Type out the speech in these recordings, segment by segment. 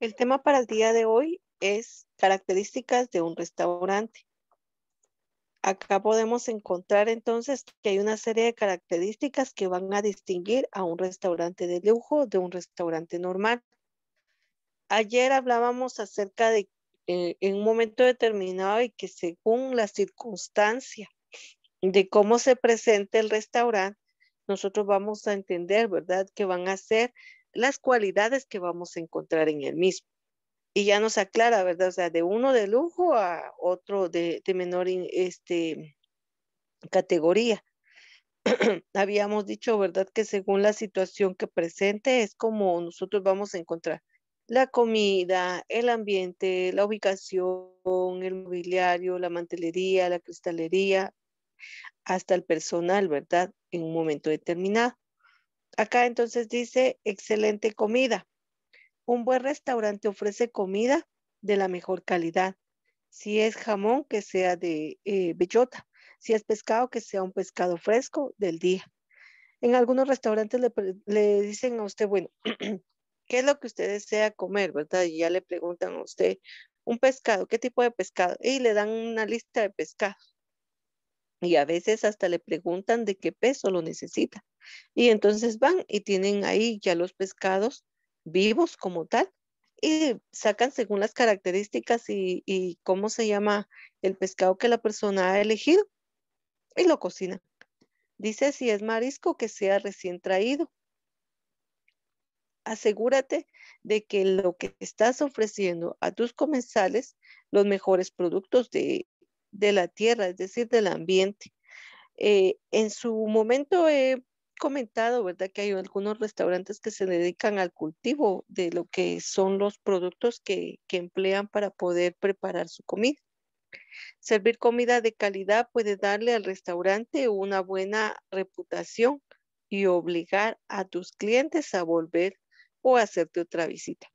El tema para el día de hoy es características de un restaurante. Acá podemos encontrar entonces que hay una serie de características que van a distinguir a un restaurante de lujo de un restaurante normal. Ayer hablábamos acerca de eh, en un momento determinado y que según la circunstancia de cómo se presenta el restaurante, nosotros vamos a entender, ¿verdad? Que van a ser las cualidades que vamos a encontrar en el mismo. Y ya nos aclara, ¿verdad? O sea, de uno de lujo a otro de, menor este, categoría. Habíamos dicho, ¿verdad? Que según la situación que presente es como nosotros vamos a encontrar la comida, el ambiente, la ubicación, el mobiliario, la mantelería, la cristalería, hasta el personal, ¿verdad? En un momento determinado. Acá entonces dice excelente comida. Un buen restaurante ofrece comida de la mejor calidad. Si es jamón, que sea de eh, bellota. Si es pescado, que sea un pescado fresco del día. En algunos restaurantes le, dicen a usted, bueno, ¿qué es lo que usted desea comer, verdad? Y ya le preguntan a usted, un pescado, ¿qué tipo de pescado? Y le dan una lista de pescados. Y a veces hasta le preguntan de qué peso lo necesita. Y entonces van y tienen ahí ya los pescados vivos como tal y sacan según las características y, cómo se llama el pescado que la persona ha elegido y lo cocina, Dice si es marisco que sea recién traído. Asegúrate de que lo que estás ofreciendo a tus comensales, los mejores productos de, de la tierra, es decir, del ambiente. Eh, en su momento he comentado, ¿verdad? Que hay algunos restaurantes que se dedican al cultivo de lo que son los productos que, que emplean para poder preparar su comida. Servir comida de calidad puede darle al restaurante una buena reputación y obligar a tus clientes a volver o hacerte otra visita.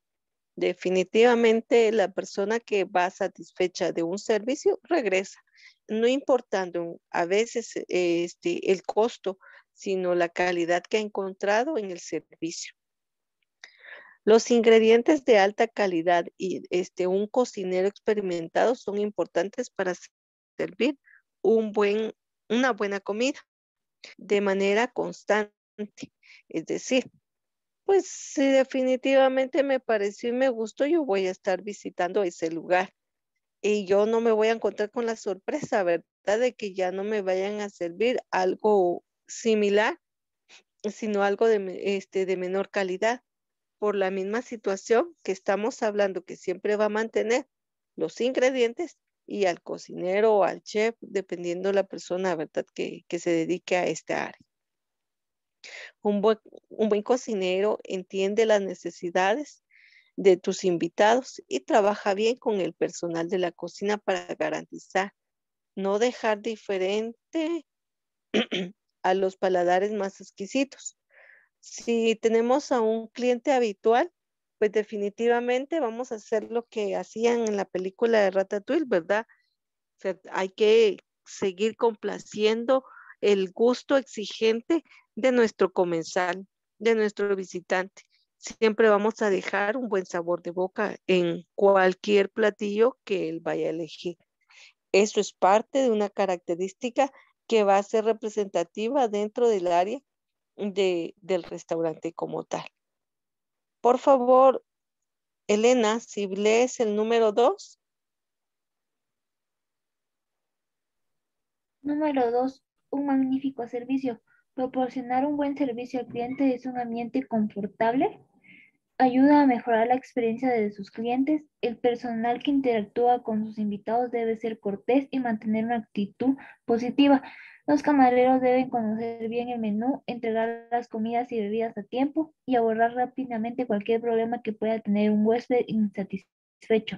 Definitivamente la persona que va satisfecha de un servicio regresa, no importando a veces eh, este, el costo, sino la calidad que ha encontrado en el servicio. Los ingredientes de alta calidad y este, un cocinero experimentado son importantes para servir un buen, una buena comida de manera constante. Es decir, pues si definitivamente me pareció y me gustó, yo voy a estar visitando ese lugar. Y yo no me voy a encontrar con la sorpresa, ¿verdad? De que ya no me vayan a servir algo similar, sino algo de, este, de menor calidad por la misma situación que estamos hablando, que siempre va a mantener los ingredientes y al cocinero o al chef, dependiendo la persona, ¿verdad?, que, que se dedique a esta área. Un buen, un buen cocinero entiende las necesidades de tus invitados y trabaja bien con el personal de la cocina para garantizar no dejar diferente a los paladares más exquisitos. Si tenemos a un cliente habitual, pues definitivamente vamos a hacer lo que hacían en la película de Ratatouille, ¿verdad? hay que seguir complaciendo el gusto exigente de nuestro comensal, de nuestro visitante. Siempre vamos a dejar un buen sabor de boca en cualquier platillo que él vaya a elegir. Eso es parte de una característica que va a ser representativa dentro del área del restaurante como tal. Por favor, Elena, si lees el número dos. Número dos, un magnífico servicio. Proporcionar un buen servicio al cliente es un ambiente confortable, ayuda a mejorar la experiencia de sus clientes, el personal que interactúa con sus invitados debe ser cortés y mantener una actitud positiva. Los camareros deben conocer bien el menú, entregar las comidas y bebidas a tiempo y abordar rápidamente cualquier problema que pueda tener un huésped insatisfecho.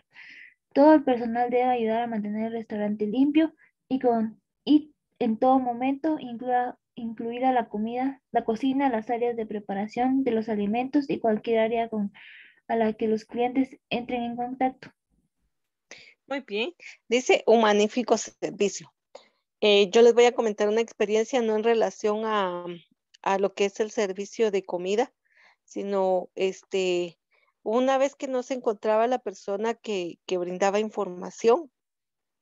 Todo el personal debe ayudar a mantener el restaurante limpio y, con, y en todo momento incluida incluida la comida, la cocina, las áreas de preparación de los alimentos y cualquier área con, a la que los clientes entren en contacto. Muy bien, dice un magnífico servicio. Eh, yo les voy a comentar una experiencia no en relación a, lo que es el servicio de comida, sino este, una vez que no se encontraba la persona que brindaba información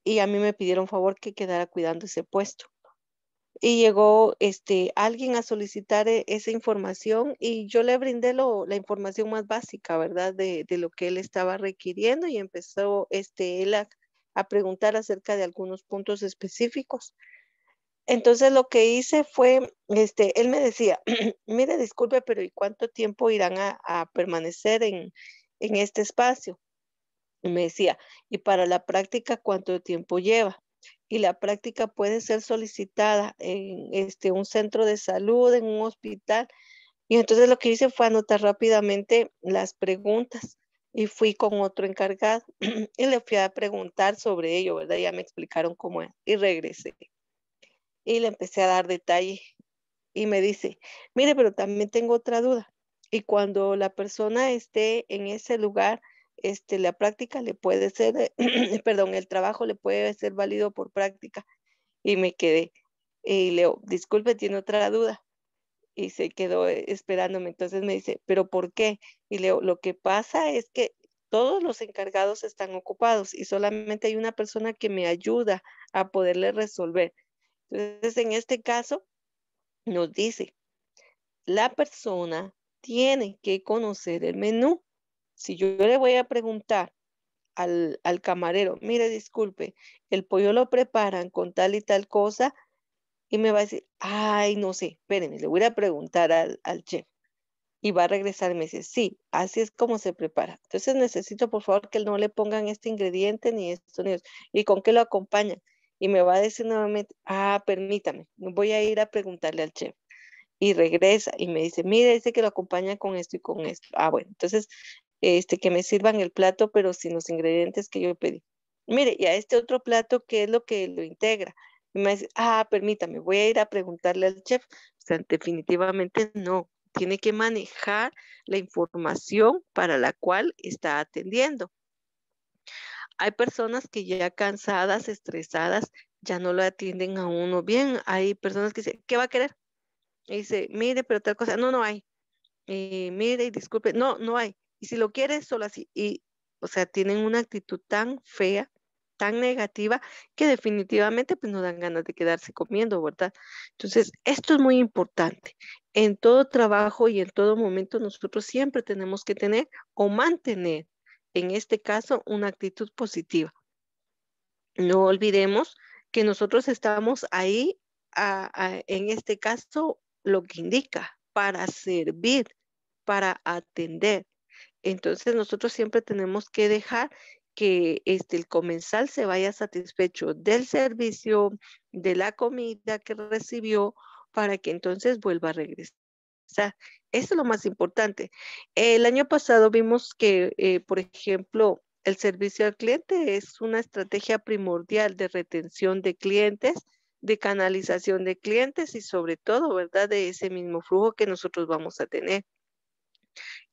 y a mí me pidieron favor que quedara cuidando ese puesto y llegó este, alguien a solicitar e-, esa información y yo le brindé lo, la información más básica, ¿verdad? De, lo que él estaba requiriendo y empezó este, él a, preguntar acerca de algunos puntos específicos. Entonces lo que hice fue, este, él me decía, mire, disculpe, pero ¿y cuánto tiempo irán a, permanecer en, en este espacio? Y me decía, ¿y para la práctica cuánto tiempo lleva? y la práctica puede ser solicitada en este, un centro de salud, en un hospital. Y entonces lo que hice fue anotar rápidamente las preguntas y fui con otro encargado y le fui a preguntar sobre ello, ¿verdad? Ya me explicaron cómo es y regresé. Y le empecé a dar detalle y me dice, mire, pero también tengo otra duda. Y cuando la persona esté en ese lugar, este, la práctica le puede ser, perdón, el trabajo le puede ser válido por práctica. Y me quedé, y Leo, disculpe, tiene otra duda. Y se quedó eh, esperándome. Entonces me dice, ¿pero por qué? Y Leo, lo que pasa es que todos los encargados están ocupados y solamente hay una persona que me ayuda a poderle resolver. Entonces, en este caso, nos dice, la persona tiene que conocer el menú si yo le voy a preguntar al, camarero, mire, disculpe, el pollo lo preparan con tal y tal cosa, y me va a decir, ay, no sé, espérenme, le voy a preguntar al, chef. Y va a regresar y me dice, sí, así es como se prepara. Entonces necesito, por favor, que no le pongan este ingrediente ni esto ni ¿Y con qué lo acompaña. Y me va a decir nuevamente, ah, permítame, voy a ir a preguntarle al chef. Y regresa y me dice, mire, dice que lo acompaña con esto y con esto. Ah, bueno, entonces este, que me sirvan el plato, pero sin los ingredientes que yo pedí. Mire, y a este otro plato, ¿qué es lo que lo integra? Y me dice, ah, permítame, voy a ir a preguntarle al chef. O sea, definitivamente no. Tiene que manejar la información para la cual está atendiendo. Hay personas que ya cansadas, estresadas, ya no lo atienden a uno bien. Hay personas que dicen, ¿qué va a querer? Y dice, mire, pero tal cosa, no, no hay. Y mire, disculpe, no, no hay. Y si lo quieres, solo así. Y, o sea, tienen una actitud tan fea, tan negativa, que definitivamente pues no dan ganas de quedarse comiendo, ¿verdad? Entonces, esto es muy importante. En todo trabajo y en todo momento nosotros siempre tenemos que tener o mantener, en este caso, una actitud positiva. No olvidemos que nosotros estamos ahí, en este caso, lo que indica, para servir, para atender, entonces nosotros siempre tenemos que dejar que este, el comensal se vaya satisfecho del servicio, de la comida que recibió, para que entonces vuelva a regresar. Eso es lo más importante. El año pasado vimos que, eh, por ejemplo, el servicio al cliente es una estrategia primordial de retención de clientes, de canalización de clientes y sobre todo, ¿verdad?, de ese mismo flujo que nosotros vamos a tener.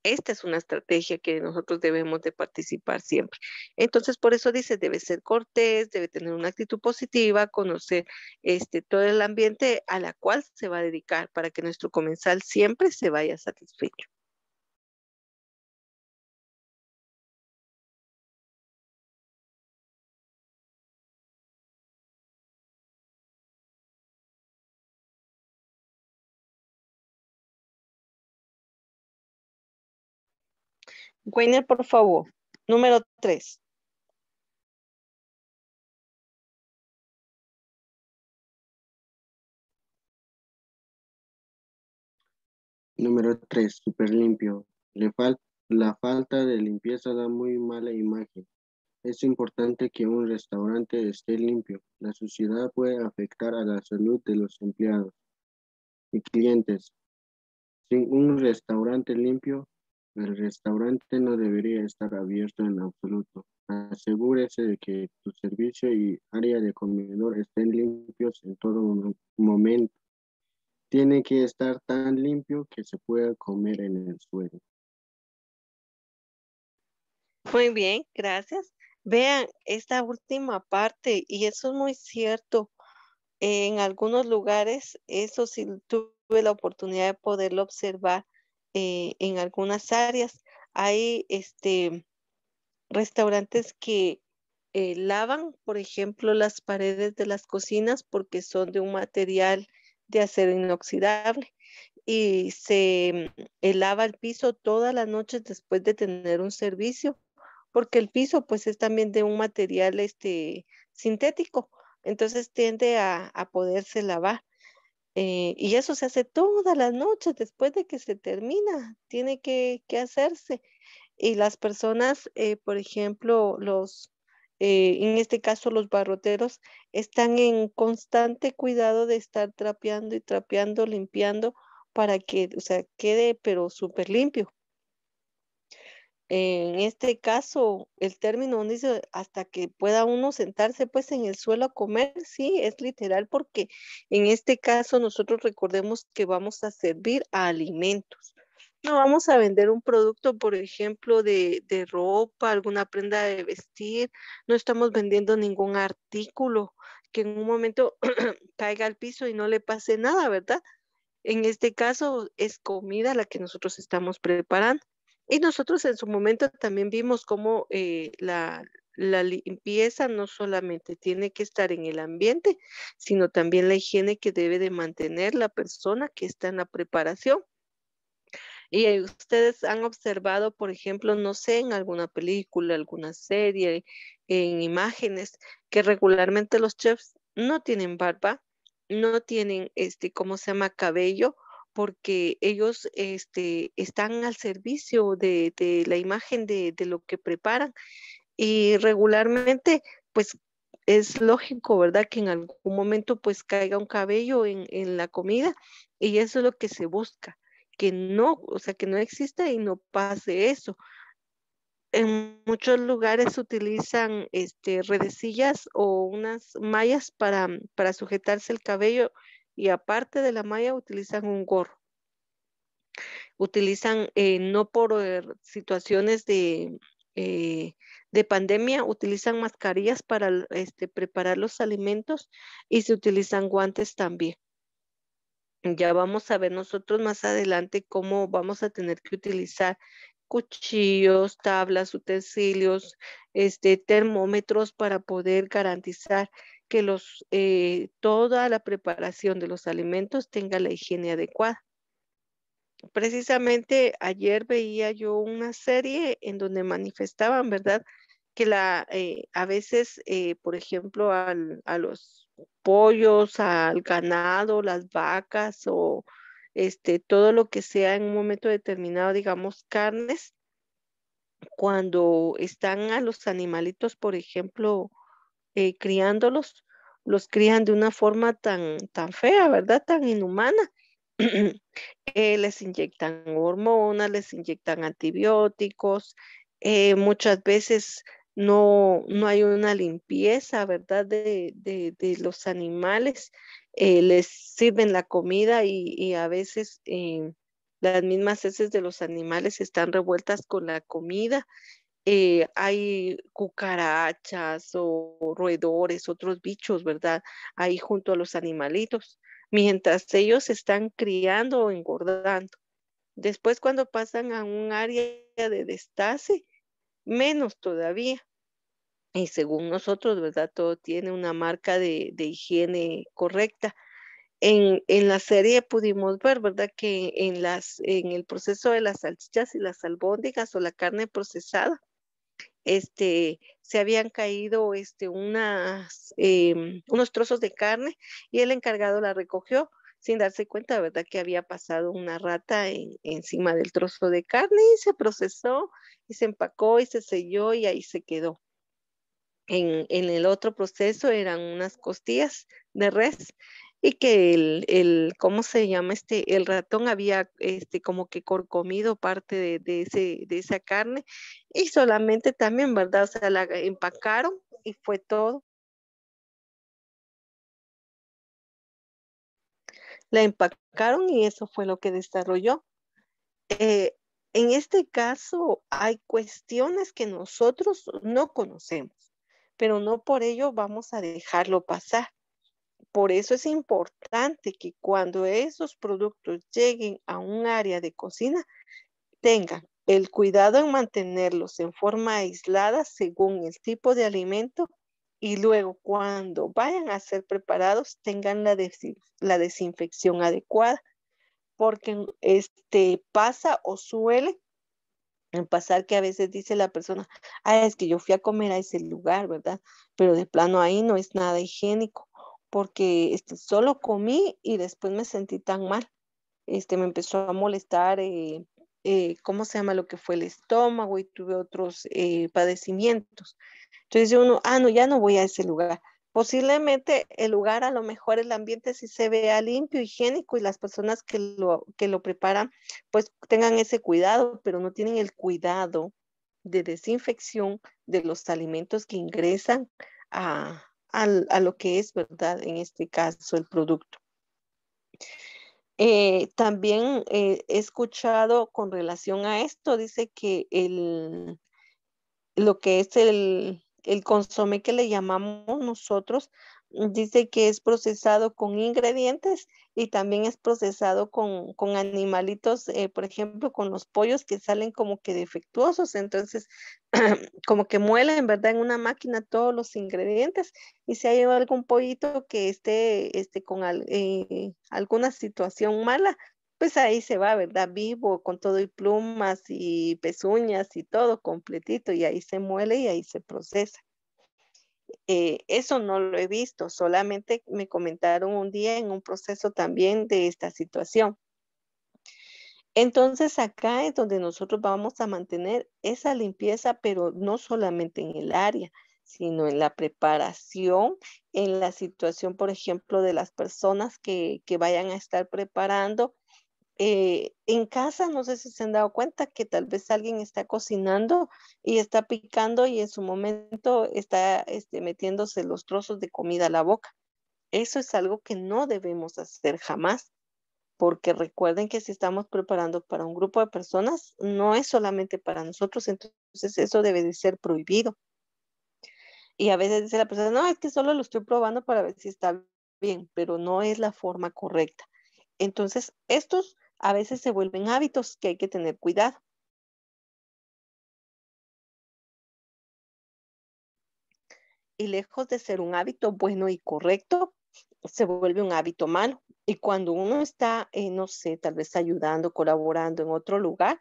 Esta es una estrategia que nosotros debemos de participar siempre. Entonces, por eso dice, debe ser cortés, debe tener una actitud positiva, conocer este, todo el ambiente a la cual se va a dedicar para que nuestro comensal siempre se vaya satisfecho. Weiner, por favor. Número 3. Número 3, super limpio. la falta de limpieza da muy mala imagen. Es importante que un restaurante esté limpio. La suciedad puede afectar a la salud de los empleados y clientes. Sin un restaurante limpio, el restaurante no debería estar abierto en absoluto. Asegúrese de que tu servicio y área de comedor estén limpios en todo momento. Tiene que estar tan limpio que se pueda comer en el suelo. Muy bien, gracias. Vean esta última parte y eso es muy cierto. En algunos lugares, eso sí tuve la oportunidad de poderlo observar eh, en algunas áreas. Hay este, restaurantes que eh, lavan, por ejemplo, las paredes de las cocinas porque son de un material de acero inoxidable y se eh, lava el piso todas las noches después de tener un servicio porque el piso pues es también de un material este, sintético, entonces tiende a poderse lavar. Eh, y eso se hace todas las noches después de que se termina, tiene que, hacerse. Y las personas, eh, por ejemplo, los, eh, en este caso los barroteros, están en constante cuidado de estar trapeando y trapeando, limpiando para que, o sea, quede pero súper limpio en este caso, el término dice hasta que pueda uno sentarse pues en el suelo a comer, sí, es literal porque en este caso nosotros recordemos que vamos a servir a alimentos. No vamos a vender un producto, por ejemplo, de, de ropa, alguna prenda de vestir. No estamos vendiendo ningún artículo que en un momento caiga al piso y no le pase nada, ¿verdad? En este caso es comida la que nosotros estamos preparando. Y nosotros en su momento también vimos cómo eh, la, limpieza no solamente tiene que estar en el ambiente, sino también la higiene que debe de mantener la persona que está en la preparación. Y eh, ustedes han observado, por ejemplo, no sé, en alguna película, alguna serie, en imágenes, que regularmente los chefs no tienen barba, no tienen, este, ¿cómo se llama?, cabello porque ellos este, están al servicio de, la imagen de, lo que preparan y regularmente pues es lógico, ¿verdad? Que en algún momento pues caiga un cabello en, la comida y eso es lo que se busca, que no, o sea, que no exista y no pase eso. En muchos lugares utilizan este, redecillas o unas mallas para sujetarse el cabello y aparte de la malla utilizan un gorro. Utilizan, eh, no por eh, situaciones de, eh, de pandemia, utilizan mascarillas para este, preparar los alimentos y se utilizan guantes también. Ya vamos a ver nosotros más adelante cómo vamos a tener que utilizar cuchillos, tablas, utensilios, este, termómetros para poder garantizar que los, eh, toda la preparación de los alimentos tenga la higiene adecuada. Precisamente ayer veía yo una serie en donde manifestaban, ¿verdad? Que la, eh, a veces, eh, por ejemplo, al, a los pollos, al ganado, las vacas o este, todo lo que sea en un momento determinado, digamos, carnes, cuando están a los animalitos, por ejemplo, eh, criándolos, los crían de una forma tan, tan fea, ¿verdad? Tan inhumana. Eh, les inyectan hormonas, les inyectan antibióticos, eh, muchas veces no, no hay una limpieza, ¿verdad? De, los animales, les sirven la comida y, y a veces las mismas heces de los animales están revueltas con la comida eh, hay cucarachas o roedores, otros bichos, ¿verdad? Ahí junto a los animalitos, mientras ellos están criando o engordando. Después cuando pasan a un área de destase, menos todavía. Y según nosotros, ¿verdad? Todo tiene una marca de, higiene correcta. En, en, la serie pudimos ver, ¿verdad? Que en, las, en el proceso de las salchichas y las albóndigas o la carne procesada, este, se habían caído este, em, unos trozos de carne y el encargado la recogió sin darse cuenta, ¿verdad? Que había pasado una rata encima del trozo de carne y se procesó y se empacó y se selló y ahí se quedó. en, el otro proceso eran unas costillas de res y que el, ¿cómo se llama? Este, el ratón había este, como que comido parte de, esa carne y solamente también, ¿verdad? O sea, la empacaron y fue todo. La empacaron y eso fue lo que desarrolló. Eh, en este caso hay cuestiones que nosotros no conocemos, pero no por ello vamos a dejarlo pasar. Por eso es importante que cuando esos productos lleguen a un área de cocina, tengan el cuidado en mantenerlos en forma aislada según el tipo de alimento y luego cuando vayan a ser preparados tengan la, desinfección adecuada porque este pasa o suele pasar que a veces dice la persona, ah, es que yo fui a comer a ese lugar, ¿verdad? Pero de plano ahí no es nada higiénico porque este, solo comí y después me sentí tan mal. Este, me empezó a molestar, eh, eh, ¿cómo se llama lo que fue el estómago? Y tuve otros eh, padecimientos. Entonces yo, uno, ah, no, ya no voy a ese lugar. Posiblemente el lugar, a lo mejor el ambiente si se vea limpio, higiénico y las personas que que lo preparan, pues tengan ese cuidado, pero no tienen el cuidado de desinfección de los alimentos que ingresan a, a lo que es, ¿verdad? En este caso, el producto. Eh, también eh, he escuchado con relación a esto, dice que el, lo que es el, el que le llamamos nosotros dice que es procesado con ingredientes y también es procesado con, animalitos, eh, por ejemplo, con los pollos que salen como que defectuosos, entonces como que muelen, ¿verdad? En una máquina todos los ingredientes y si hay algún pollito que esté, este, con eh, alguna situación mala, pues ahí se va, ¿verdad? Vivo, con todo y plumas y pezuñas y todo completito y ahí se muele y ahí se procesa. Eh, eso no lo he visto, solamente me comentaron un día en un proceso también de esta situación. Entonces acá es donde nosotros vamos a mantener esa limpieza, pero no solamente en el área, sino en la preparación, en la situación, por ejemplo, de las personas que vayan a estar preparando eh, en casa, no sé si se han dado cuenta que tal vez alguien está cocinando y está picando y en su momento está este, metiéndose los trozos de comida a la boca. Eso es algo que no debemos hacer jamás, porque recuerden que si estamos preparando para un grupo de personas, no es solamente para nosotros, entonces eso debe de ser prohibido. Y a veces dice la persona, no, es que solo lo estoy probando para ver si está bien, pero no es la forma correcta. Entonces, estos a veces se vuelven hábitos que hay que tener cuidado. Y lejos de ser un hábito bueno y correcto, se vuelve un hábito malo. Y cuando uno está, eh, no sé, tal vez ayudando, colaborando en otro lugar,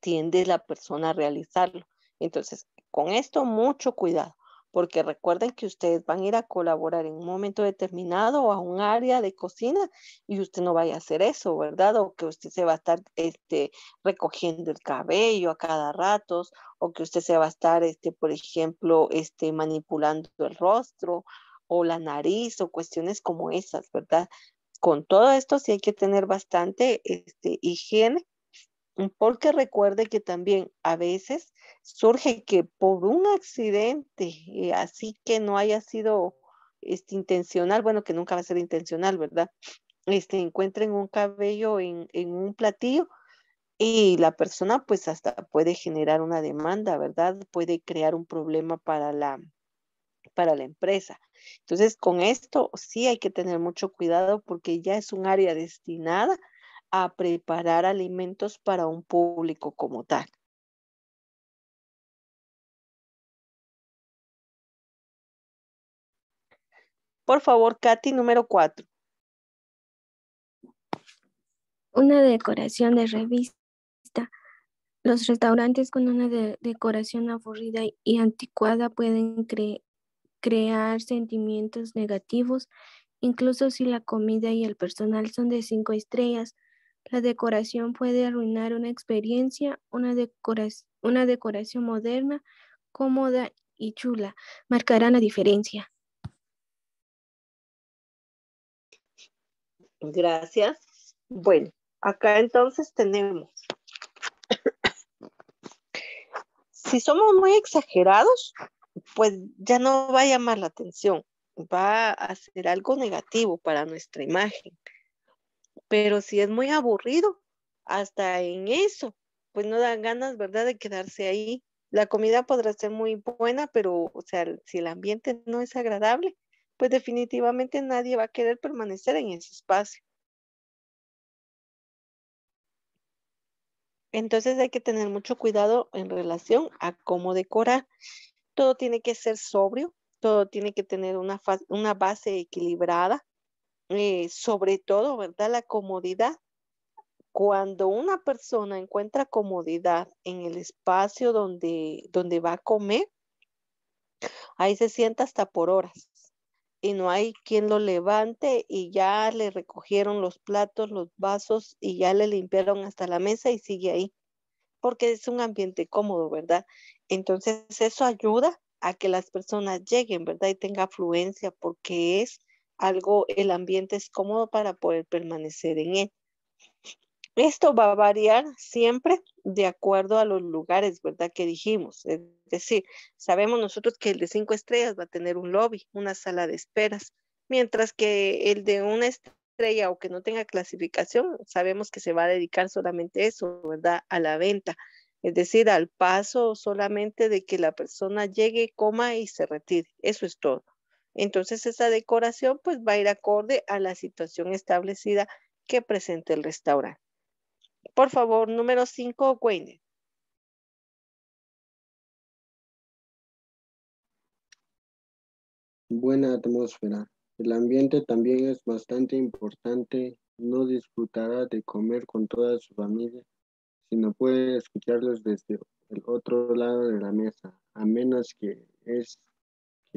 tiende la persona a realizarlo. Entonces, con esto, mucho cuidado porque recuerden que ustedes van a ir a colaborar en un momento determinado o a un área de cocina y usted no vaya a hacer eso, ¿verdad? O que usted se va a estar este, recogiendo el cabello a cada rato, o que usted se va a estar, este, por ejemplo, este, manipulando el rostro o la nariz o cuestiones como esas, ¿verdad? Con todo esto sí hay que tener bastante este, higiene porque recuerde que también a veces surge que por un accidente, eh, así que no haya sido este, intencional, bueno, que nunca va a ser intencional, ¿verdad? Este, encuentren un cabello en, un platillo y la persona pues hasta puede generar una demanda, ¿verdad? Puede crear un problema para la, para la empresa. Entonces, con esto sí hay que tener mucho cuidado porque ya es un área destinada a preparar alimentos para un público como tal. Por favor, Katy, número cuatro. Una decoración de revista. Los restaurantes con una decoración aburrida y anticuada pueden crear sentimientos negativos, incluso si la comida y el personal son de cinco estrellas. La decoración puede arruinar una experiencia, una, decoración moderna, cómoda y chula marcarán la diferencia. Gracias. Bueno, acá entonces tenemos, si somos muy exagerados, pues ya no va a llamar la atención, va a ser algo negativo para nuestra imagen pero si es muy aburrido, hasta en eso, pues no dan ganas, ¿verdad?, de quedarse ahí. La comida podrá ser muy buena, pero, o sea, si el ambiente no es agradable, pues definitivamente nadie va a querer permanecer en ese espacio. Entonces hay que tener mucho cuidado en relación a cómo decorar. Todo tiene que ser sobrio, todo tiene que tener una, una base equilibrada, eh, sobre todo, ¿verdad? La comodidad. Cuando una persona encuentra comodidad en el espacio donde, donde va a comer, ahí se sienta hasta por horas y no hay quien lo levante y ya le recogieron los platos, los vasos y ya le limpiaron hasta la mesa y sigue ahí, porque es un ambiente cómodo, ¿verdad? Entonces eso ayuda a que las personas lleguen, ¿verdad? Y tenga afluencia porque es algo, el ambiente es cómodo para poder permanecer en él. Esto va a variar siempre de acuerdo a los lugares, ¿verdad? Que dijimos. Es decir, sabemos nosotros que el de cinco estrellas va a tener un lobby, una sala de esperas, mientras que el de una estrella o que no tenga clasificación, sabemos que se va a dedicar solamente eso, ¿verdad? A la venta. Es decir, al paso solamente de que la persona llegue, coma y se retire. Eso es todo. Entonces esa decoración pues va a ir acorde a la situación establecida que presente el restaurante. Por favor, número 5, Wayne. Buena atmósfera. El ambiente también es bastante importante. No disfrutará de comer con toda su familia, no puede escucharlos desde el otro lado de la mesa, a menos que es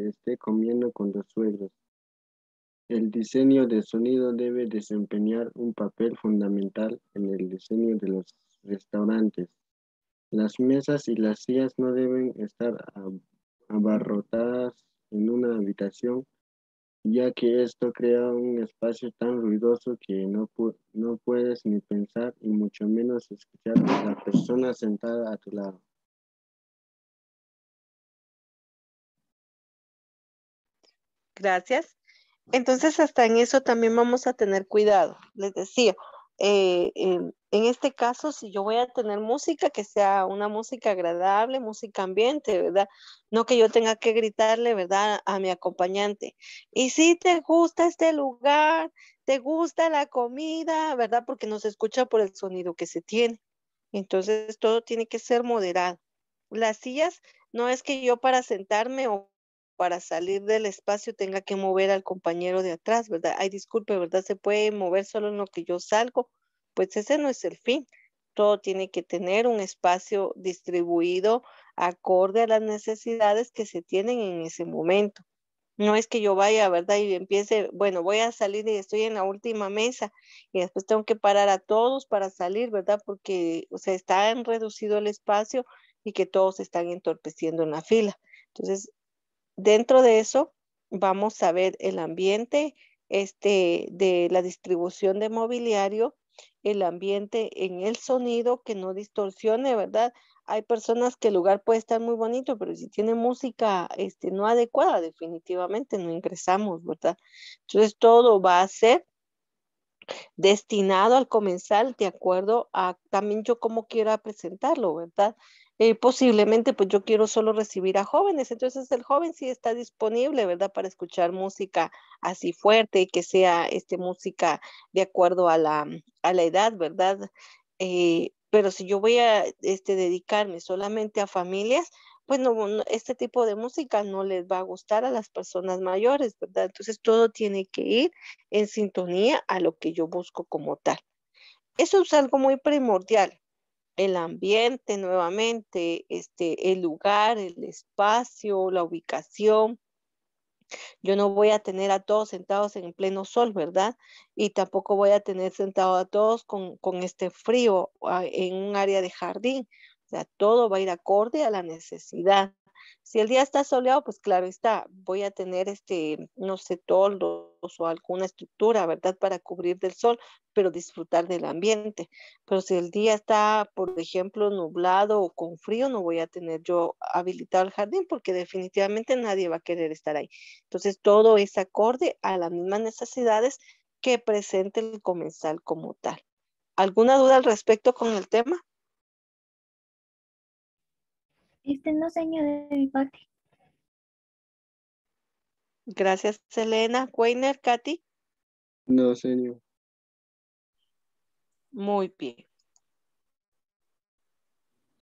esté comiendo con los suegros. El diseño de sonido debe desempeñar un papel fundamental en el diseño de los restaurantes. Las mesas y las sillas no deben estar abarrotadas en una habitación, ya que esto crea un espacio tan ruidoso que no, no puedes ni pensar y mucho menos escuchar a la persona sentada a tu lado. Gracias. Entonces, hasta en eso también vamos a tener cuidado. Les decía, eh, en este caso, si yo voy a tener música, que sea una música agradable, música ambiente, ¿verdad? No que yo tenga que gritarle, ¿verdad? A mi acompañante. Y si te gusta este lugar, te gusta la comida, ¿verdad? Porque no se escucha por el sonido que se tiene. Entonces, todo tiene que ser moderado. Las sillas no es que yo para sentarme o para salir del espacio tenga que mover al compañero de atrás, ¿verdad? Ay, disculpe, ¿verdad? Se puede mover solo en lo que yo salgo. Pues ese no es el fin. Todo tiene que tener un espacio distribuido acorde a las necesidades que se tienen en ese momento. No es que yo vaya, ¿verdad? Y empiece, bueno, voy a salir y estoy en la última mesa y después tengo que parar a todos para salir, ¿verdad? Porque, se sea, está reducido el espacio y que todos están entorpeciendo en la fila. Entonces, dentro de eso vamos a ver el ambiente este, de la distribución de mobiliario, el ambiente en el sonido que no distorsione, ¿verdad? Hay personas que el lugar puede estar muy bonito, pero si tiene música este, no adecuada, definitivamente no ingresamos, ¿verdad? Entonces todo va a ser destinado al comensal de acuerdo a también yo cómo quiera presentarlo, ¿verdad? Eh, posiblemente pues yo quiero solo recibir a jóvenes, entonces el joven sí está disponible, ¿verdad? Para escuchar música así fuerte, que sea este, música de acuerdo a la, edad, ¿verdad? Eh, pero si yo voy a este, dedicarme solamente a familias, pues no, este tipo de música no les va a gustar a las personas mayores, ¿verdad? Entonces todo tiene que ir en sintonía a lo que yo busco como tal. Eso es algo muy primordial, el ambiente nuevamente, este, el lugar, el espacio, la ubicación. Yo no voy a tener a todos sentados en pleno sol, ¿verdad? Y tampoco voy a tener sentado a todos con, con este frío ah, en un área de jardín. O sea, todo va a ir acorde a la necesidad. Si el día está soleado, pues claro está, voy a tener este, no sé, los, o alguna estructura, ¿verdad? Para cubrir del sol, pero disfrutar del ambiente. Pero si el día está, por ejemplo, nublado o con frío, no voy a tener yo habilitado el jardín porque definitivamente nadie va a querer estar ahí. Entonces, todo es acorde a las mismas necesidades que presente el comensal como tal. ¿Alguna duda al respecto con el tema? Este no, señor, de mi Gracias, Selena. Weiner, Katy. No, señor. Muy bien.